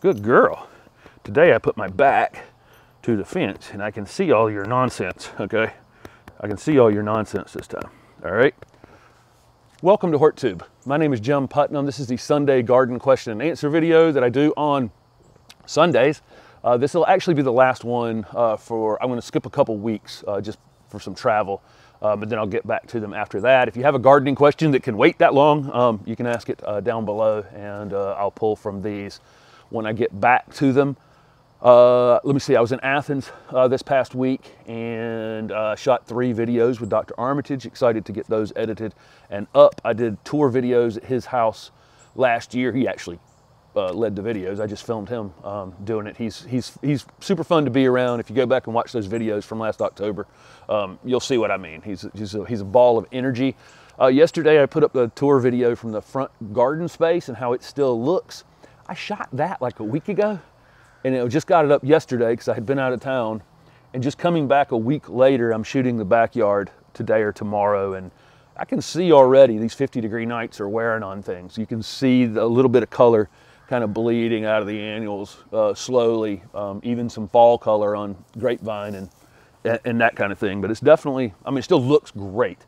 Good girl. Today I put my back to the fence and I can see all your nonsense, okay? I can see all your nonsense this time, all right? Welcome to HortTube. My name is Jim Putnam. This is the Sunday garden question and answer video that I do on Sundays. Uh, this will actually be the last one uh, for, I'm gonna skip a couple weeks uh, just for some travel, uh, but then I'll get back to them after that. If you have a gardening question that can wait that long, um, you can ask it uh, down below and uh, I'll pull from these when I get back to them. Uh, let me see, I was in Athens uh, this past week and uh, shot three videos with Dr. Armitage. Excited to get those edited and up. I did tour videos at his house last year. He actually uh, led the videos. I just filmed him um, doing it. He's, he's, he's super fun to be around. If you go back and watch those videos from last October, um, you'll see what I mean. He's, he's, a, he's a ball of energy. Uh, yesterday, I put up the tour video from the front garden space and how it still looks. I shot that like a week ago and it just got it up yesterday because I had been out of town. And just coming back a week later, I'm shooting the backyard today or tomorrow. And I can see already these 50 degree nights are wearing on things. You can see a little bit of color kind of bleeding out of the annuals uh, slowly, um, even some fall color on grapevine and, and that kind of thing. But it's definitely, I mean, it still looks great,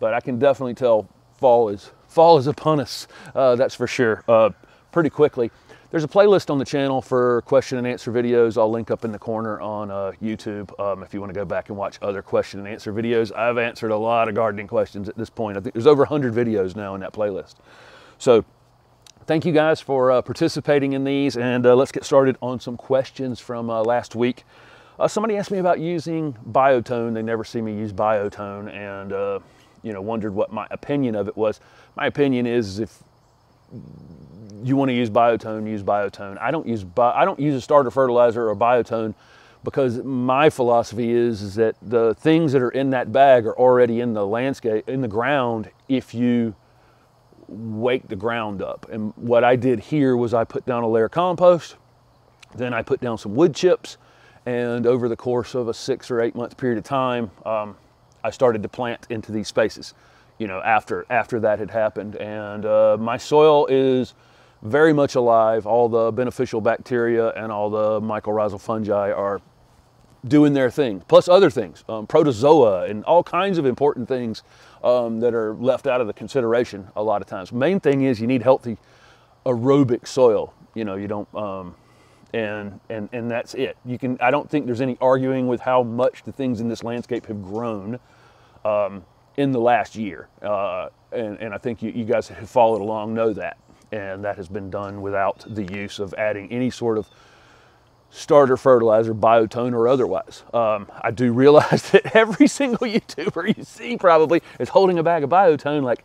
but I can definitely tell fall is fall is upon us. Uh, that's for sure, uh, pretty quickly. There's a playlist on the channel for question and answer videos. I'll link up in the corner on uh, YouTube um, if you want to go back and watch other question and answer videos. I've answered a lot of gardening questions at this point. I think there's over 100 videos now in that playlist. So thank you guys for uh, participating in these and uh, let's get started on some questions from uh, last week. Uh, somebody asked me about using Biotone. They never see me use Biotone and uh, you know wondered what my opinion of it was. My opinion is if you want to use biotone, use biotone. I don't use bi- I don't use a starter fertilizer or biotone because my philosophy is, is that the things that are in that bag are already in the landscape in the ground if you wake the ground up. And what I did here was I put down a layer of compost, then I put down some wood chips, and over the course of a six or eight month period of time, um, I started to plant into these spaces. You know, after after that had happened, and uh, my soil is very much alive. All the beneficial bacteria and all the mycorrhizal fungi are doing their thing, plus other things, um, protozoa and all kinds of important things um, that are left out of the consideration a lot of times. Main thing is you need healthy aerobic soil. You know, you don't, um, and and and that's it. You can. I don't think there's any arguing with how much the things in this landscape have grown um, in the last year, uh, and and I think you, you guys have followed along know that and that has been done without the use of adding any sort of starter fertilizer, biotone, or otherwise. Um, I do realize that every single YouTuber you see probably is holding a bag of biotone, like,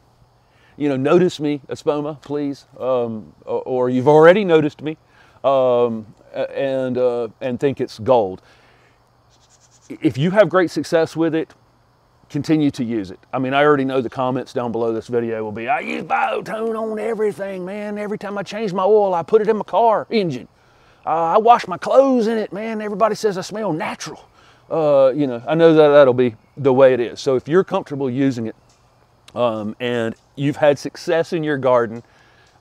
you know, notice me, Espoma, please, um, or, or, you've already noticed me, um, and uh, and think it's gold. If you have great success with it, continue to use it. I mean, I already know the comments down below this video will be, I use Biotone on everything, man. Every time I change my oil, I put it in my car engine. Uh, I wash my clothes in it, man. Everybody says I smell natural. Uh, you know, I know that that'll be the way it is. So if you're comfortable using it um, and you've had success in your garden,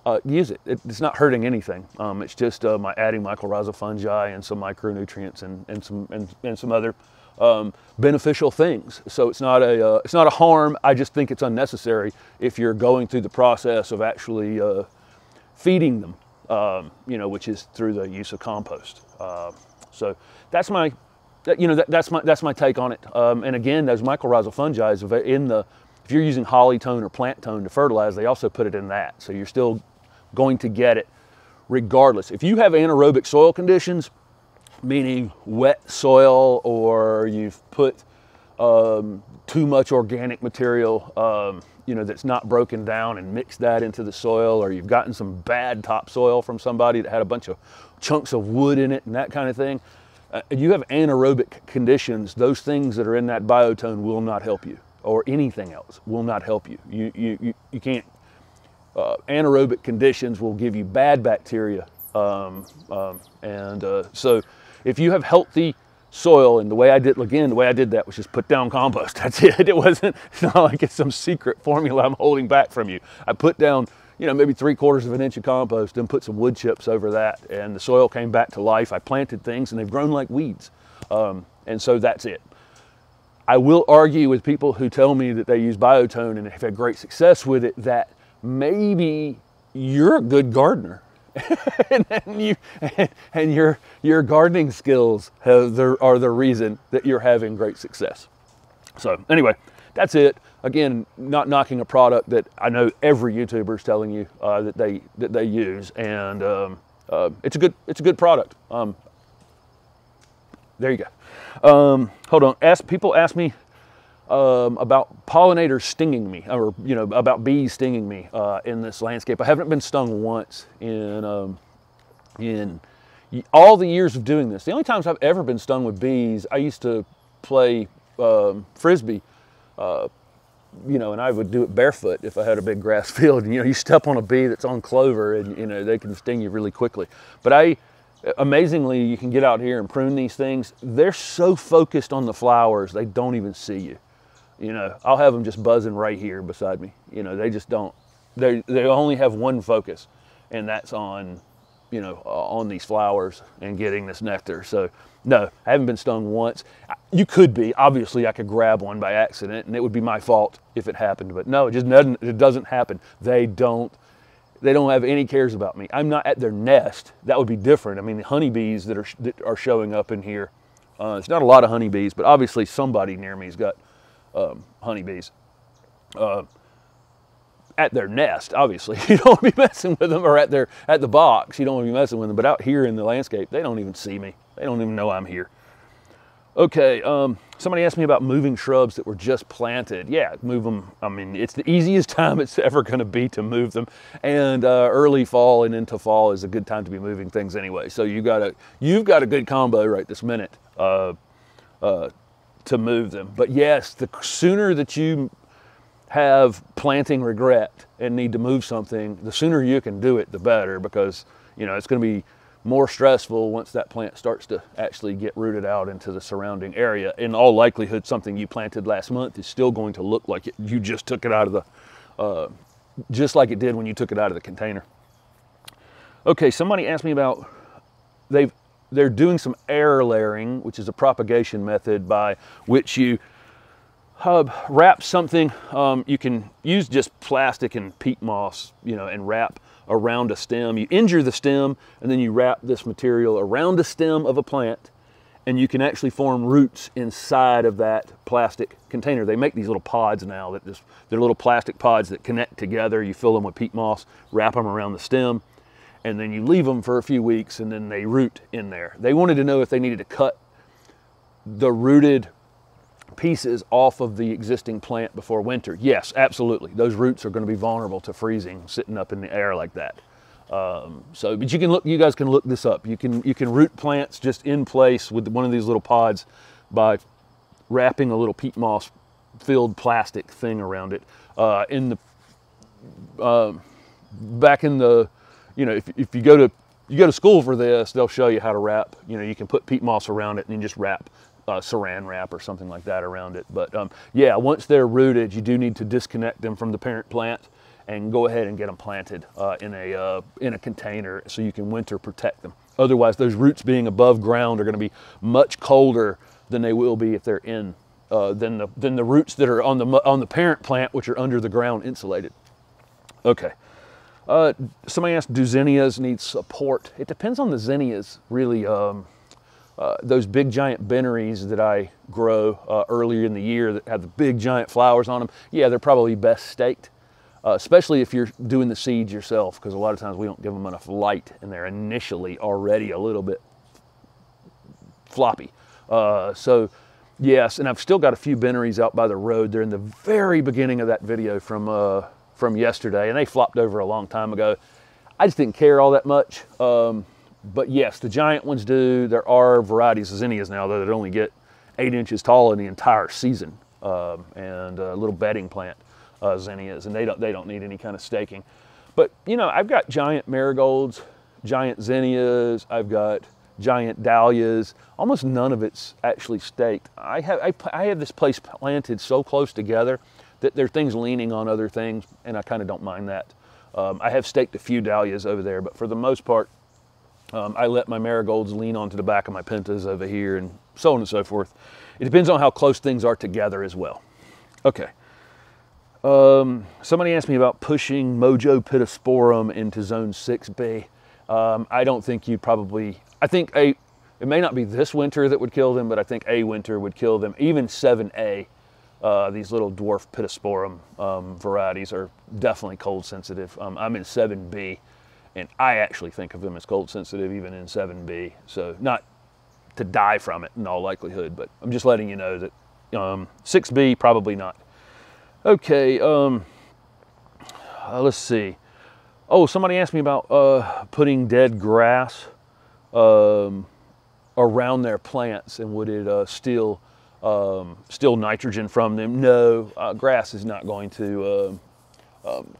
uh, use it. it. It's not hurting anything. Um, it's just uh, my adding mycorrhiza fungi and some micronutrients and, and some and, and some other um, beneficial things. So it's not a uh, it's not a harm. I just think it's unnecessary if you're going through the process of actually uh, feeding them. Um, you know, which is through the use of compost. Uh, so that's my you know that, that's my that's my take on it. Um, and again, those mycorrhizal fungi is in the if you're using holly tone or plant tone to fertilize, they also put it in that. So you're still going to get it regardless. If you have anaerobic soil conditions, meaning wet soil or you've put um, too much organic material, um, you know, that's not broken down and mixed that into the soil, or you've gotten some bad topsoil from somebody that had a bunch of chunks of wood in it and that kind of thing. Uh, you have anaerobic conditions, those things that are in that biotone will not help you, or anything else will not help you. You, you, you, you can't, uh, anaerobic conditions will give you bad bacteria. Um, um and uh, so, if you have healthy soil and the way I did again the way I did that was just put down compost that's it it wasn't it's not like it's some secret formula I'm holding back from you I put down you know maybe three quarters of an inch of compost and put some wood chips over that and the soil came back to life I planted things and they've grown like weeds um, and so that's it I will argue with people who tell me that they use biotone and have had great success with it that maybe you're a good gardener and then you and your your gardening skills have, are the reason that you're having great success. So anyway, that's it. Again, not knocking a product that I know every YouTuber is telling you uh, that they that they use, and um, uh, it's a good it's a good product. Um, there you go. Um, hold on. Ask people ask me um, about pollinators stinging me, or you know, about bees stinging me uh, in this landscape. I haven't been stung once in um, in all the years of doing this. The only times I've ever been stung with bees, I used to play um, frisbee. Uh, you know, and I would do it barefoot if I had a big grass field. And, you know, you step on a bee that's on clover, and you know they can sting you really quickly. But I, amazingly, you can get out here and prune these things. They're so focused on the flowers, they don't even see you. You know, I'll have them just buzzing right here beside me. You know, they just don't. They they only have one focus, and that's on, you know, uh, on these flowers and getting this nectar. So no, I haven't been stung once. You could be. Obviously, I could grab one by accident, and it would be my fault if it happened. But no, it just doesn't. It doesn't happen. They don't. They don't have any cares about me. I'm not at their nest. That would be different. I mean, the honeybees that are that are showing up in here. Uh, it's not a lot of honeybees, but obviously somebody near me's got um, honeybees. Uh, at their nest, obviously. You don't want to be messing with them or at their at the box. You don't want to be messing with them. But out here in the landscape, they don't even see me. They don't even know I'm here. Okay, um, somebody asked me about moving shrubs that were just planted. Yeah, move them. I mean, it's the easiest time it's ever going to be to move them. And uh, early fall and into fall is a good time to be moving things anyway. So you got a you've got a good combo right this minute. Uh, uh, to move them. But yes, the sooner that you have planting regret and need to move something, the sooner you can do it, the better because you know it's going to be more stressful once that plant starts to actually get rooted out into the surrounding area. In all likelihood, something you planted last month is still going to look like it, you just took it out of the, uh, just like it did when you took it out of the container. Okay, somebody asked me about they've they're doing some air layering, which is a propagation method by which you hub wrap something. Um, you can use just plastic and peat moss, you know, and wrap around a stem. You injure the stem, and then you wrap this material around the stem of a plant, and you can actually form roots inside of that plastic container. They make these little pods now that just they're little plastic pods that connect together. You fill them with peat moss, wrap them around the stem, and then you leave them for a few weeks and then they root in there. They wanted to know if they needed to cut the rooted pieces off of the existing plant before winter. Yes, absolutely. Those roots are going to be vulnerable to freezing sitting up in the air like that. Um, so, but you can look, you guys can look this up. You can, you can root plants just in place with one of these little pods by wrapping a little peat moss filled plastic thing around it. Uh, in the, uh, back in the you know, if, if you go to you go to school for this, they'll show you how to wrap. You know, you can put peat moss around it and just wrap uh, saran wrap or something like that around it. But um, yeah, once they're rooted, you do need to disconnect them from the parent plant and go ahead and get them planted uh, in a uh, in a container so you can winter protect them. Otherwise, those roots being above ground are going to be much colder than they will be if they're in uh, than the than the roots that are on the on the parent plant, which are under the ground insulated. Okay. Uh, somebody asked, do zinnias need support? It depends on the zinnias, really. Um, uh, those big giant benneries that I grow uh, earlier in the year that have the big giant flowers on them, yeah, they're probably best staked, uh, especially if you're doing the seeds yourself, because a lot of times we don't give them enough light and they're initially already a little bit floppy. Uh, so, yes, and I've still got a few benneries out by the road. They're in the very beginning of that video from uh, from yesterday, and they flopped over a long time ago. I just didn't care all that much. Um, but yes, the giant ones do. There are varieties of zinnias now though, that only get eight inches tall in the entire season, um, and a little bedding plant uh, zinnias, and they don't they don't need any kind of staking. But you know, I've got giant marigolds, giant zinnias. I've got giant dahlias. Almost none of it's actually staked. I have I, I have this place planted so close together that there are things leaning on other things, and I kind of don't mind that. Um, I have staked a few dahlias over there, but for the most part, um, I let my marigolds lean onto the back of my pentas over here and so on and so forth. It depends on how close things are together as well. Okay. Um, somebody asked me about pushing Mojo pittosporum into zone 6B. Um, I don't think you probably, I think a, it may not be this winter that would kill them, but I think a winter would kill them. Even 7A uh, these little dwarf pittosporum um, varieties are definitely cold sensitive. Um, I'm in 7B, and I actually think of them as cold sensitive even in 7B. So not to die from it in all likelihood, but I'm just letting you know that um, 6B probably not. Okay, um, uh, let's see. Oh, somebody asked me about uh, putting dead grass um, around their plants and would it uh, still um, steal nitrogen from them. No, uh, grass is not going to, uh, um,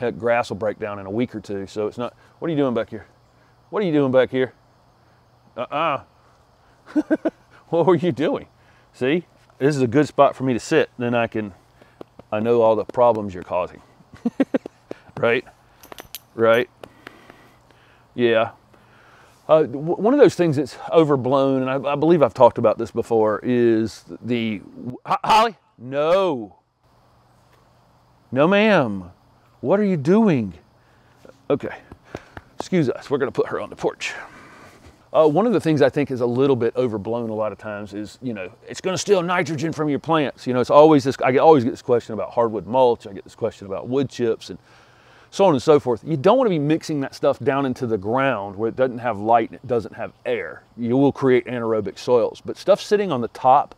um grass will break down in a week or two. So it's not, what are you doing back here? What are you doing back here? Uh-uh. what were you doing? See, this is a good spot for me to sit. Then I can, I know all the problems you're causing. right? Right? Yeah. Uh, one of those things that's overblown, and I, I, believe I've talked about this before, is the Holly. No, no, ma'am. What are you doing? Okay, excuse us. We're going to put her on the porch. Uh, one of the things I think is a little bit overblown a lot of times is, you know, it's going to steal nitrogen from your plants. You know, it's always this. I always get this question about hardwood mulch. I get this question about wood chips and so on and so forth. You don't want to be mixing that stuff down into the ground where it doesn't have light and it doesn't have air. You will create anaerobic soils. But stuff sitting on the top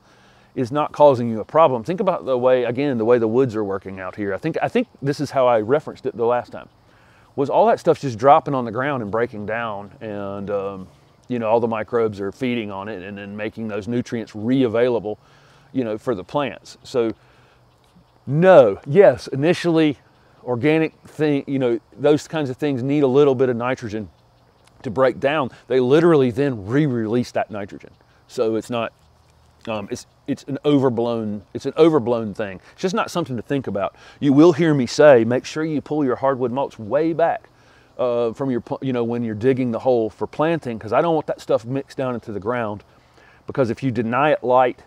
is not causing you a problem. Think about the way, again, the way the woods are working out here. I think, I think this is how I referenced it the last time, was all that stuff just dropping on the ground and breaking down. And, um, you know, all the microbes are feeding on it and then making those nutrients re-available, you know, for the plants. So no, yes, initially organic thing, you know, those kinds of things need a little bit of nitrogen to break down. They literally then re-release that nitrogen. So it's not, um, it's, it's an overblown, it's an overblown thing. It's just not something to think about. You will hear me say, make sure you pull your hardwood mulch way back uh, from your, you know, when you're digging the hole for planting, because I don't want that stuff mixed down into the ground. Because if you deny it light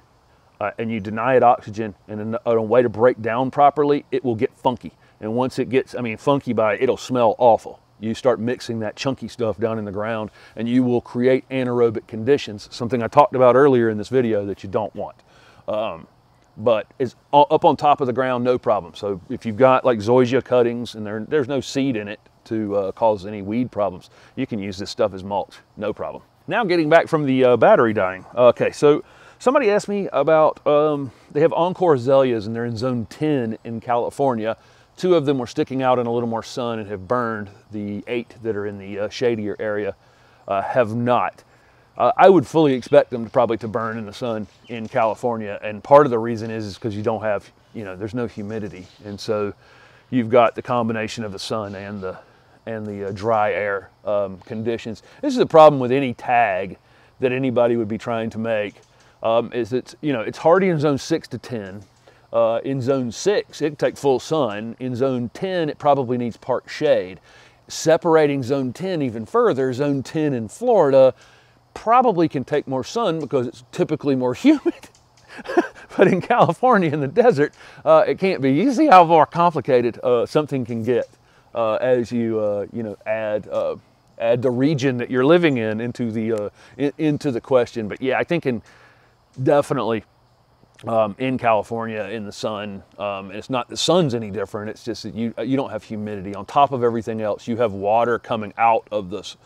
uh, and you deny it oxygen and a, a way to break down properly, it will get funky. And once it gets, I mean, funky by it, it'll smell awful. You start mixing that chunky stuff down in the ground and you will create anaerobic conditions, something I talked about earlier in this video that you don't want. Um, but it's up on top of the ground, no problem. So if you've got like zoysia cuttings and there, there's no seed in it to uh, cause any weed problems, you can use this stuff as mulch, no problem. Now getting back from the uh, battery dying. Okay, so somebody asked me about, um, they have Encore azaleas and they're in zone 10 in California Two of them were sticking out in a little more sun and have burned. The eight that are in the uh, shadier area uh, have not. Uh, I would fully expect them to probably to burn in the sun in California, and part of the reason is is because you don't have you know there's no humidity, and so you've got the combination of the sun and the and the uh, dry air um, conditions. This is a problem with any tag that anybody would be trying to make um, is it's you know it's hardy in zone six to ten uh, in zone six, it can take full sun. In zone 10, it probably needs part shade. Separating zone 10 even further, zone 10 in Florida probably can take more sun because it's typically more humid. but in California, in the desert, uh, it can't be. You see how more complicated uh, something can get uh, as you, uh, you know, add uh, add the region that you're living in into the uh, in, into the question. But yeah, I think in definitely um, in California in the sun. Um, and it's not the sun's any different. It's just that you uh, you don't have humidity on top of everything else. You have water coming out of this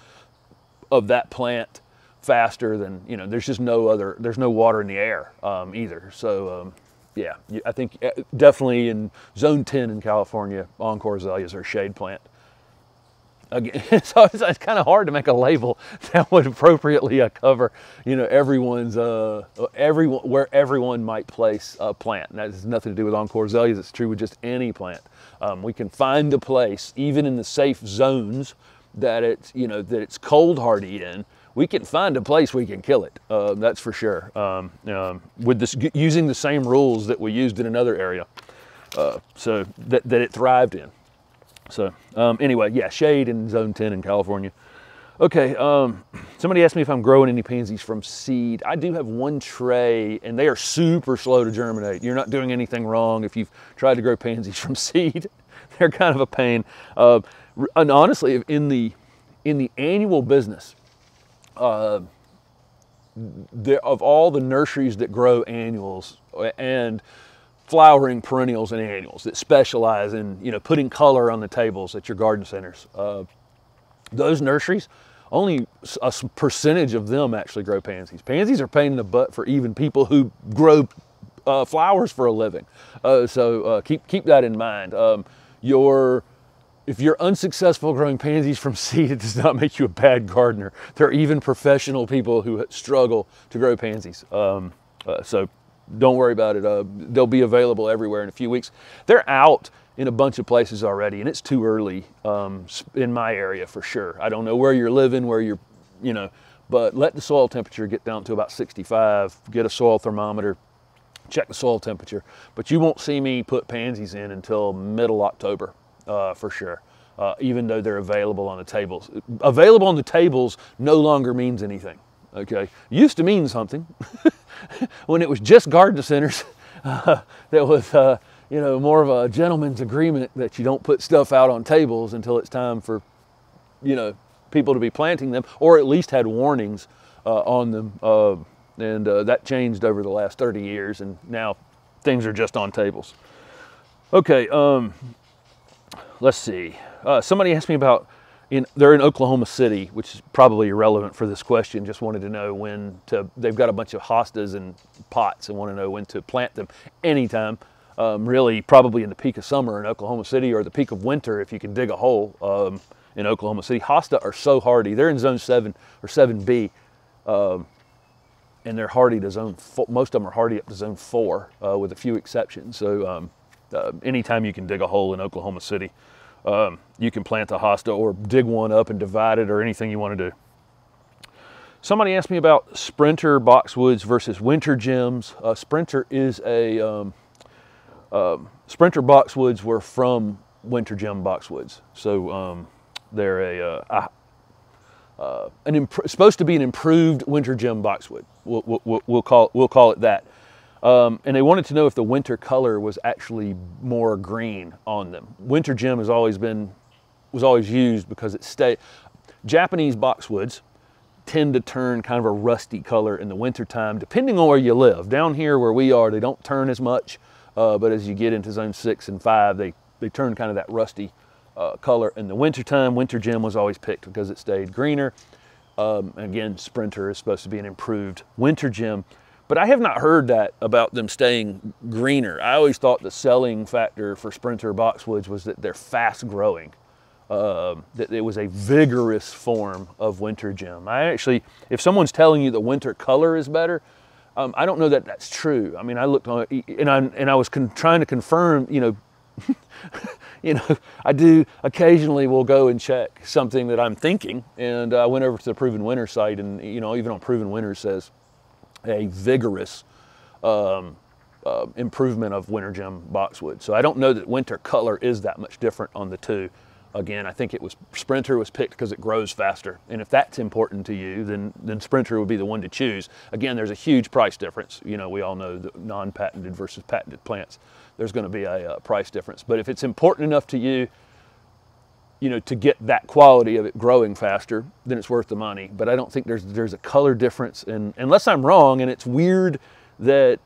of that plant faster than you know. There's just no other. There's no water in the air um, either. So um, yeah, I think uh, definitely in Zone 10 in California, Encore azaleas are shade plant. Again, so it's, it's kind of hard to make a label that would appropriately uh, cover, you know, everyone's, uh, everyone, where everyone might place a plant. And that has nothing to do with Encore Azaleas. It's true with just any plant. Um, we can find a place, even in the safe zones that it's, you know, that it's cold hardy in, we can find a place we can kill it. Uh, that's for sure. Um, um, with this, using the same rules that we used in another area, uh, so that, that it thrived in. So um, anyway, yeah, shade in zone 10 in California. Okay, um, somebody asked me if I'm growing any pansies from seed. I do have one tray and they are super slow to germinate. You're not doing anything wrong if you've tried to grow pansies from seed. They're kind of a pain. Uh, and honestly, in the, in the annual business, uh, of all the nurseries that grow annuals and flowering perennials and annuals that specialize in you know putting color on the tables at your garden centers. Uh, those nurseries, only a percentage of them actually grow pansies. Pansies are pain in the butt for even people who grow uh, flowers for a living. Uh, so uh, keep keep that in mind. Um, your if you're unsuccessful growing pansies from seed, it does not make you a bad gardener. There are even professional people who struggle to grow pansies. Um, uh, so don't worry about it. Uh, they'll be available everywhere in a few weeks. They're out in a bunch of places already, and it's too early um, in my area for sure. I don't know where you're living, where you're, you know, but let the soil temperature get down to about 65. Get a soil thermometer, check the soil temperature. But you won't see me put pansies in until middle October uh, for sure. Uh, even though they're available on the tables, available on the tables no longer means anything. Okay, used to mean something when it was just garden centers. Uh, that was, uh, you know, more of a gentleman's agreement that you don't put stuff out on tables until it's time for, you know, people to be planting them, or at least had warnings uh, on them. Uh, and uh, that changed over the last 30 years, and now things are just on tables. Okay, um, let's see. Uh, somebody asked me about in, they're in Oklahoma City, which is probably irrelevant for this question. Just wanted to know when to. They've got a bunch of hostas and pots, and want to know when to plant them. Anytime, um, really, probably in the peak of summer in Oklahoma City, or the peak of winter if you can dig a hole um, in Oklahoma City. Hosta are so hardy. They're in Zone Seven or Seven B, um, and they're hardy to Zone. Four, most of them are hardy up to Zone Four, uh, with a few exceptions. So, um, uh, anytime you can dig a hole in Oklahoma City. Um, you can plant the hosta or dig one up and divide it or anything you want to do. Somebody asked me about Sprinter boxwoods versus winter gems. Uh, Sprinter is a um, uh, Sprinter boxwoods were from winter gem boxwoods, so um, they're a, uh, uh an imp- supposed to be an improved winter gem boxwood. We'll, we'll, we'll, call it, we'll call it that. Um, and they wanted to know if the winter color was actually more green on them. Winter gem has always been, was always used because it stay. Japanese boxwoods tend to turn kind of a rusty color in the wintertime, depending on where you live. Down here where we are, they don't turn as much, uh, but as you get into zone six and five, they, they turn kind of that rusty uh, color in the wintertime. Winter gem was always picked because it stayed greener. Um, again, Sprinter is supposed to be an improved winter gem. But I have not heard that about them staying greener. I always thought the selling factor for Sprinter boxwoods was that they're fast growing. Um, that it was a vigorous form of winter gem. I actually, if someone's telling you the winter color is better, um, I don't know that that's true. I mean, I looked on and I and I was trying to confirm. You know, you know, I do occasionally will go and check something that I'm thinking, and uh, I went over to the Proven Winter site, and you know, even on Proven Winter says a vigorous um, uh, improvement of winter gem boxwood. So I don't know that winter color is that much different on the two. Again, I think it was Sprinter was picked because it grows faster. And if that's important to you, then, then Sprinter would be the one to choose. Again, there's a huge price difference. You know, we all know the non-patented versus patented plants. There's gonna be a, a uh, price difference. But if it's important enough to you, you know, to get that quality of it growing faster, then it's worth the money. But I don't think there's there's a color difference, and unless I'm wrong, and it's weird that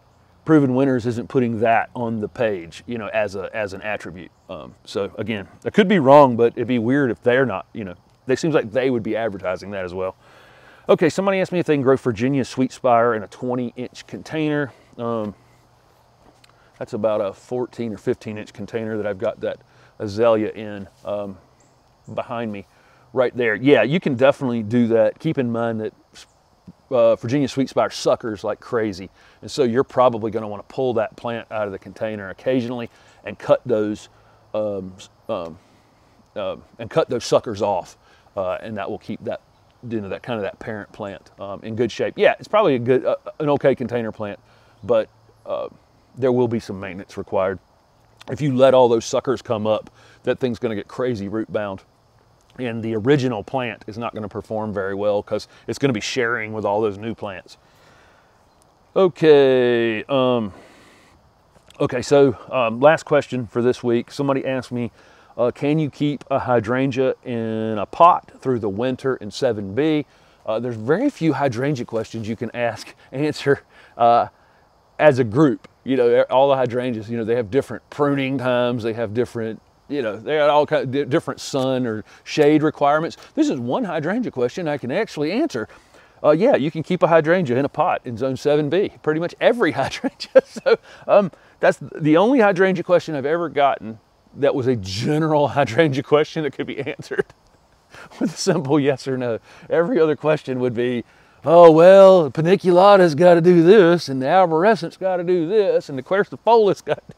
Proven Winners isn't putting that on the page, you know, as a as an attribute. Um, so again, I could be wrong, but it'd be weird if they're not. You know, it seems like they would be advertising that as well. Okay, somebody asked me if they can grow Virginia Sweet Spire in a 20-inch container. Um, that's about a 14 or 15-inch container that I've got that azalea in. Um, behind me right there. Yeah, you can definitely do that. Keep in mind that uh, Virginia sweet spire suckers like crazy. And so you're probably gonna wanna pull that plant out of the container occasionally and cut those, um, um, uh, and cut those suckers off. Uh, and that will keep that, you know, that kind of that parent plant um, in good shape. Yeah, it's probably a good, uh, an okay container plant, but um, there will be some maintenance required. If you let all those suckers come up, that thing's gonna get crazy root bound and the original plant is not going to perform very well because it's going to be sharing with all those new plants. Okay, um, okay. So um, last question for this week. Somebody asked me, uh, can you keep a hydrangea in a pot through the winter in 7B? Uh, there's very few hydrangea questions you can ask answer uh, as a group. You know, all the hydrangeas. You know, they have different pruning times. They have different you know, they had all kind of different sun or shade requirements. This is one hydrangea question I can actually answer. Uh, yeah, you can keep a hydrangea in a pot in zone 7B, pretty much every hydrangea. so um, that's the only hydrangea question I've ever gotten that was a general hydrangea question that could be answered with a simple yes or no. Every other question would be, oh, well, the paniculata's got to do this, and the arborescence got to do this, and the quercifolius got to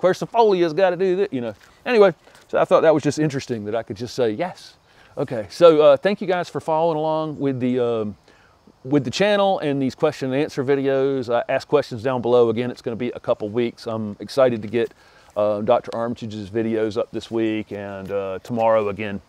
Quercifolia's got to do that, you know. Anyway, so I thought that was just interesting that I could just say yes. Okay, so uh, thank you guys for following along with the um, with the channel and these question and answer videos. I ask questions down below. Again, it's going to be a couple weeks. I'm excited to get uh, Dr. Armitage's videos up this week and uh, tomorrow again.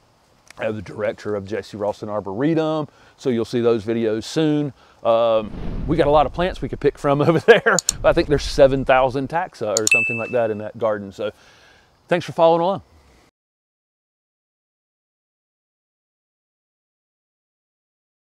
I uh, have the director of Jesse Ralston Arboretum, so you'll see those videos soon. Um, we got a lot of plants we could pick from over there. I think there's 7,000 taxa or something like that in that garden. So thanks for following along.